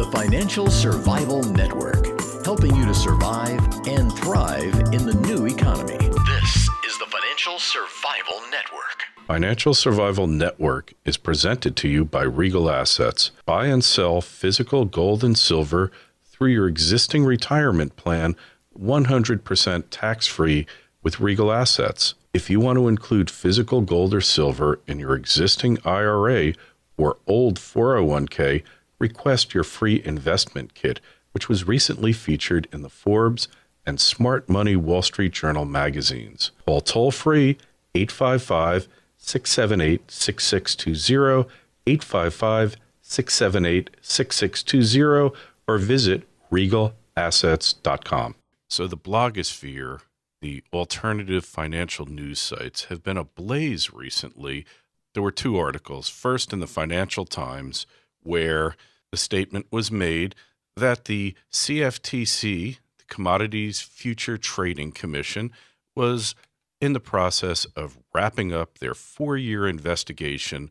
The Financial Survival Network, helping you to survive and thrive in the new economy. This is the Financial Survival Network. Financial Survival Network is presented to you by Regal Assets. Buy and sell physical gold and silver through your existing retirement plan 100% tax free with Regal Assets. If you want to include physical gold or silver in your existing IRA or old 401k, request your free investment kit, which was recently featured in the Forbes and Smart Money Wall Street Journal magazines. Call toll free 855 678 6620, 855 678 6620, or visit regalassets.com. So the blogosphere, the alternative financial news sites, have been ablaze recently. There were two articles. First, in the Financial Times, where the statement was made that the CFTC, the Commodities Future Trading Commission, was in the process of wrapping up their four year investigation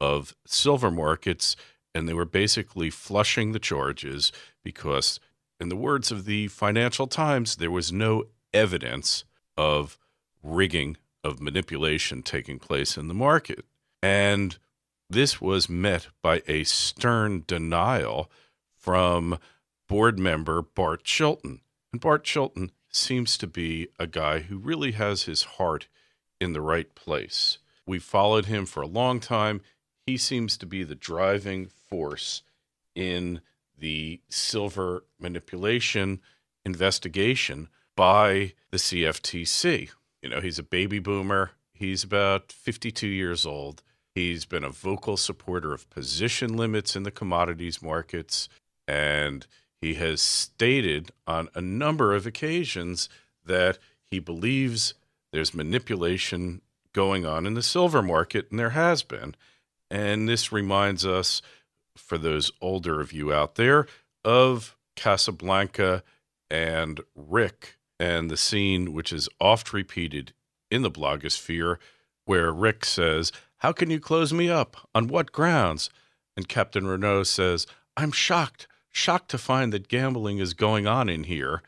of silver markets. And they were basically flushing the charges because, in the words of the Financial Times, there was no evidence of rigging, of manipulation taking place in the market. And this was met by a stern denial from board member Bart Chilton. And Bart Chilton seems to be a guy who really has his heart in the right place. We followed him for a long time. He seems to be the driving force in the silver manipulation investigation by the CFTC. You know, he's a baby boomer. He's about 52 years old. He's been a vocal supporter of position limits in the commodities markets, and he has stated on a number of occasions that he believes there's manipulation going on in the silver market, and there has been. And this reminds us, for those older of you out there, of Casablanca and Rick and the scene, which is oft repeated in the blogosphere, where Rick says, how can you close me up? On what grounds? And Captain Renault says, I'm shocked, shocked to find that gambling is going on in here.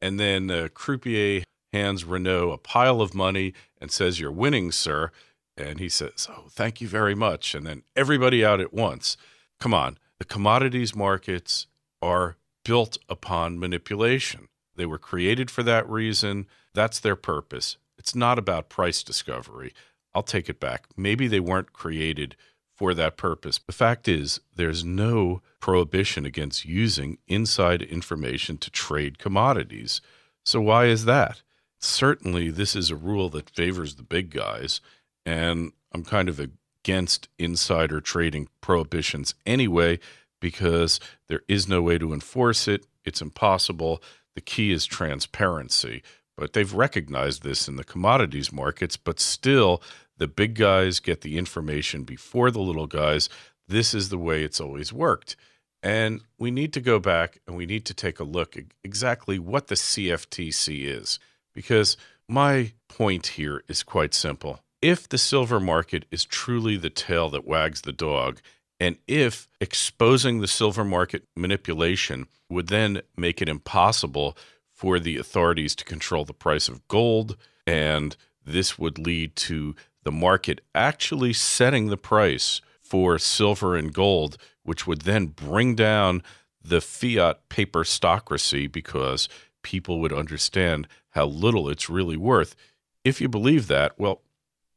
And then the uh, croupier hands Renault a pile of money and says, You're winning, sir. And he says, Oh, thank you very much. And then everybody out at once. Come on, the commodities markets are built upon manipulation. They were created for that reason. That's their purpose. It's not about price discovery. I'll take it back. Maybe they weren't created for that purpose. The fact is, there's no prohibition against using inside information to trade commodities. So, why is that? Certainly, this is a rule that favors the big guys, and I'm kind of against insider trading prohibitions anyway because there is no way to enforce it. It's impossible. The key is transparency. But they've recognized this in the commodities markets, but still the big guys get the information before the little guys. This is the way it's always worked. And we need to go back and we need to take a look exactly what the CFTC is, because my point here is quite simple. If the silver market is truly the tail that wags the dog, and if exposing the silver market manipulation would then make it impossible for the authorities to control the price of gold. And this would lead to the market actually setting the price for silver and gold, which would then bring down the fiat paper stockcracy because people would understand how little it's really worth. If you believe that, well,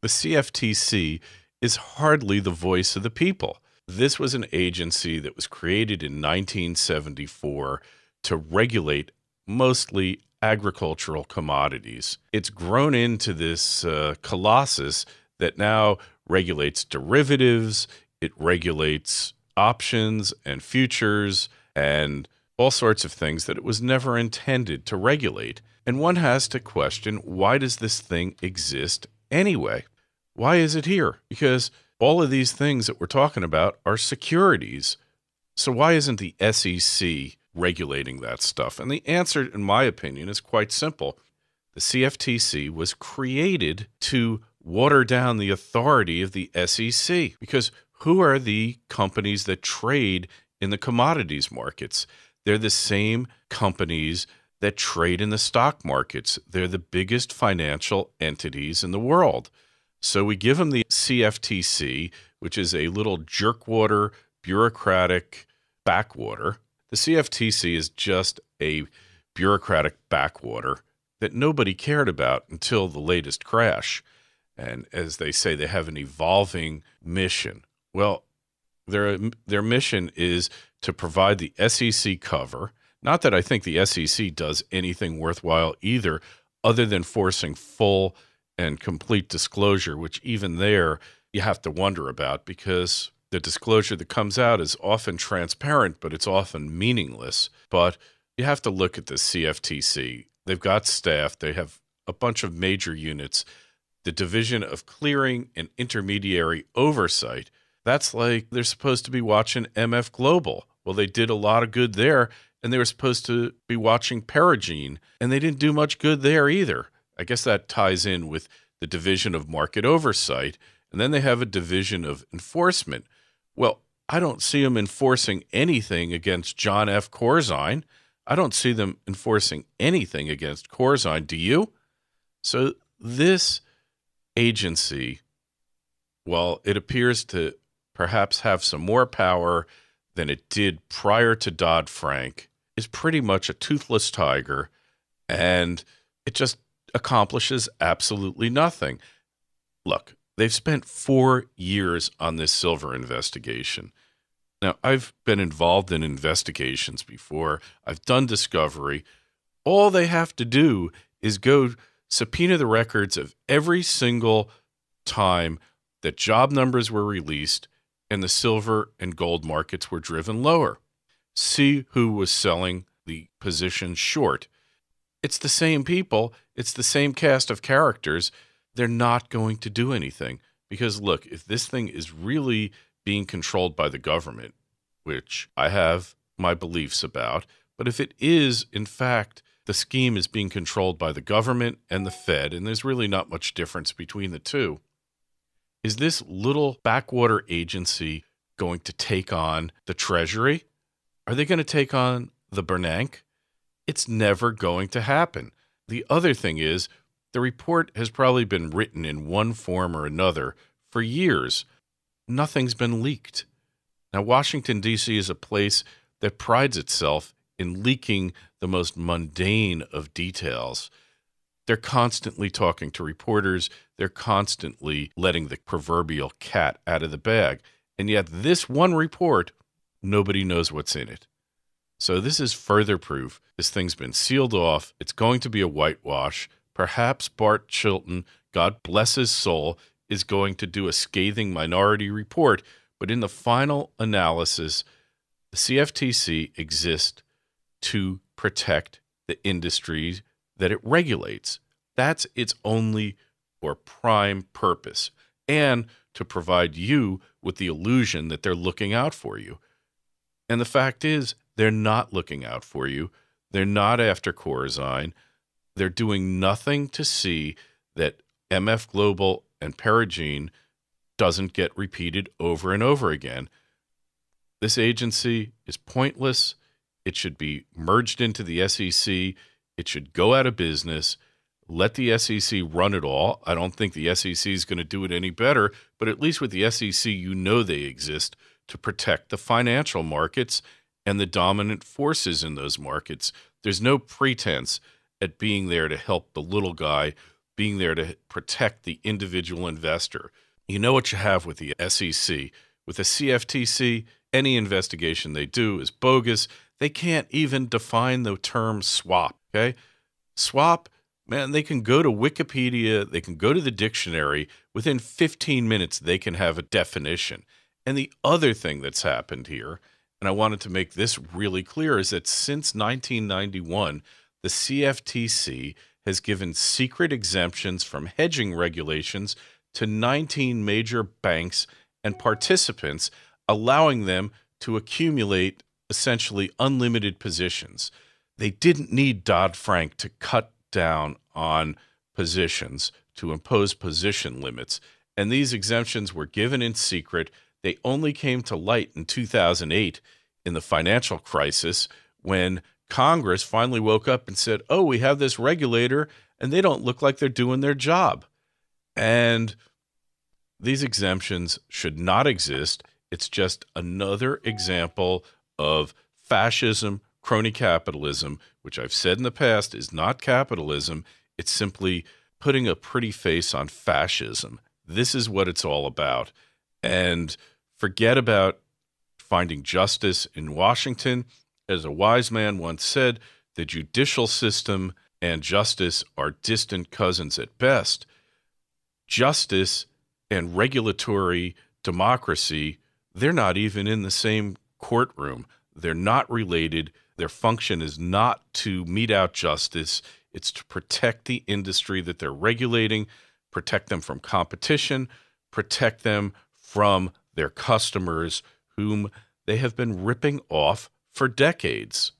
the CFTC is hardly the voice of the people. This was an agency that was created in 1974 to regulate mostly agricultural commodities. It's grown into this uh, colossus that now regulates derivatives, it regulates options and futures and all sorts of things that it was never intended to regulate. And one has to question why does this thing exist anyway? Why is it here? Because all of these things that we're talking about are securities. So why isn't the SEC regulating that stuff? And the answer, in my opinion, is quite simple. The CFTC was created to water down the authority of the SEC because who are the companies that trade in the commodities markets? They're the same companies that trade in the stock markets. They're the biggest financial entities in the world. So we give them the CFTC, which is a little jerkwater, bureaucratic backwater the CFTC is just a bureaucratic backwater that nobody cared about until the latest crash. And as they say, they have an evolving mission. Well, their, their mission is to provide the SEC cover. Not that I think the SEC does anything worthwhile either, other than forcing full and complete disclosure, which even there you have to wonder about because the disclosure that comes out is often transparent, but it's often meaningless. But you have to look at the CFTC. They've got staff, they have a bunch of major units, the Division of Clearing and Intermediary Oversight. That's like they're supposed to be watching MF Global. Well, they did a lot of good there, and they were supposed to be watching Paragene, and they didn't do much good there either. I guess that ties in with the Division of Market Oversight. And then they have a Division of Enforcement, well, I don't see them enforcing anything against John F. Corzine. I don't see them enforcing anything against Corzine. Do you? So this agency, while it appears to perhaps have some more power than it did prior to Dodd Frank, is pretty much a toothless tiger and it just accomplishes absolutely nothing. Look, They've spent four years on this silver investigation. Now, I've been involved in investigations before, I've done discovery. All they have to do is go subpoena the records of every single time that job numbers were released and the silver and gold markets were driven lower. See who was selling the position short. It's the same people, it's the same cast of characters they're not going to do anything. Because look, if this thing is really being controlled by the government, which I have my beliefs about, but if it is, in fact, the scheme is being controlled by the government and the Fed, and there's really not much difference between the two, is this little backwater agency going to take on the Treasury? Are they going to take on the Bernanke? It's never going to happen. The other thing is, the report has probably been written in one form or another for years. Nothing's been leaked. Now, Washington, D.C. is a place that prides itself in leaking the most mundane of details. They're constantly talking to reporters, they're constantly letting the proverbial cat out of the bag. And yet, this one report, nobody knows what's in it. So, this is further proof this thing's been sealed off. It's going to be a whitewash. Perhaps Bart Chilton, God bless his soul, is going to do a scathing minority report, but in the final analysis, the CFTC exists to protect the industries that it regulates. That's its only or prime purpose, and to provide you with the illusion that they're looking out for you. And the fact is, they're not looking out for you. They're not after Corazine they're doing nothing to see that MF Global and Perigene doesn't get repeated over and over again. This agency is pointless. It should be merged into the SEC. It should go out of business. Let the SEC run it all. I don't think the SEC is going to do it any better, but at least with the SEC, you know they exist to protect the financial markets and the dominant forces in those markets. There's no pretense at being there to help the little guy, being there to protect the individual investor. You know what you have with the SEC. With the CFTC, any investigation they do is bogus. They can't even define the term swap, okay? Swap, man, they can go to Wikipedia, they can go to the dictionary. Within 15 minutes, they can have a definition. And the other thing that's happened here, and I wanted to make this really clear, is that since 1991, the CFTC has given secret exemptions from hedging regulations to 19 major banks and participants, allowing them to accumulate essentially unlimited positions. They didn't need Dodd Frank to cut down on positions, to impose position limits. And these exemptions were given in secret. They only came to light in 2008 in the financial crisis when Congress finally woke up and said, oh, we have this regulator and they don't look like they're doing their job. And these exemptions should not exist. It's just another example of fascism, crony capitalism, which I've said in the past is not capitalism. It's simply putting a pretty face on fascism. This is what it's all about. And forget about finding justice in Washington. As a wise man once said, the judicial system and justice are distant cousins at best. Justice and regulatory democracy, they're not even in the same courtroom. They're not related. Their function is not to mete out justice, it's to protect the industry that they're regulating, protect them from competition, protect them from their customers, whom they have been ripping off for decades.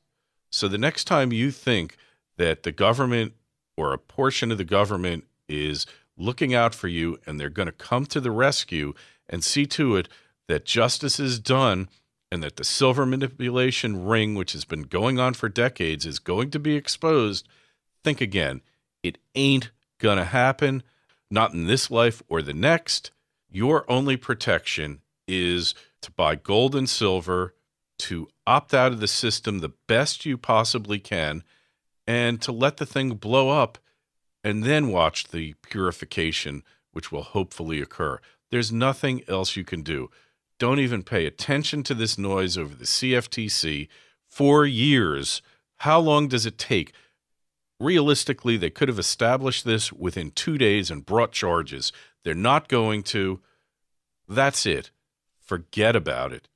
So the next time you think that the government or a portion of the government is looking out for you and they're going to come to the rescue and see to it that justice is done and that the silver manipulation ring, which has been going on for decades, is going to be exposed, think again. It ain't going to happen, not in this life or the next. Your only protection is to buy gold and silver to opt out of the system the best you possibly can and to let the thing blow up and then watch the purification, which will hopefully occur. There's nothing else you can do. Don't even pay attention to this noise over the CFTC. Four years. How long does it take? Realistically, they could have established this within two days and brought charges. They're not going to. That's it. Forget about it.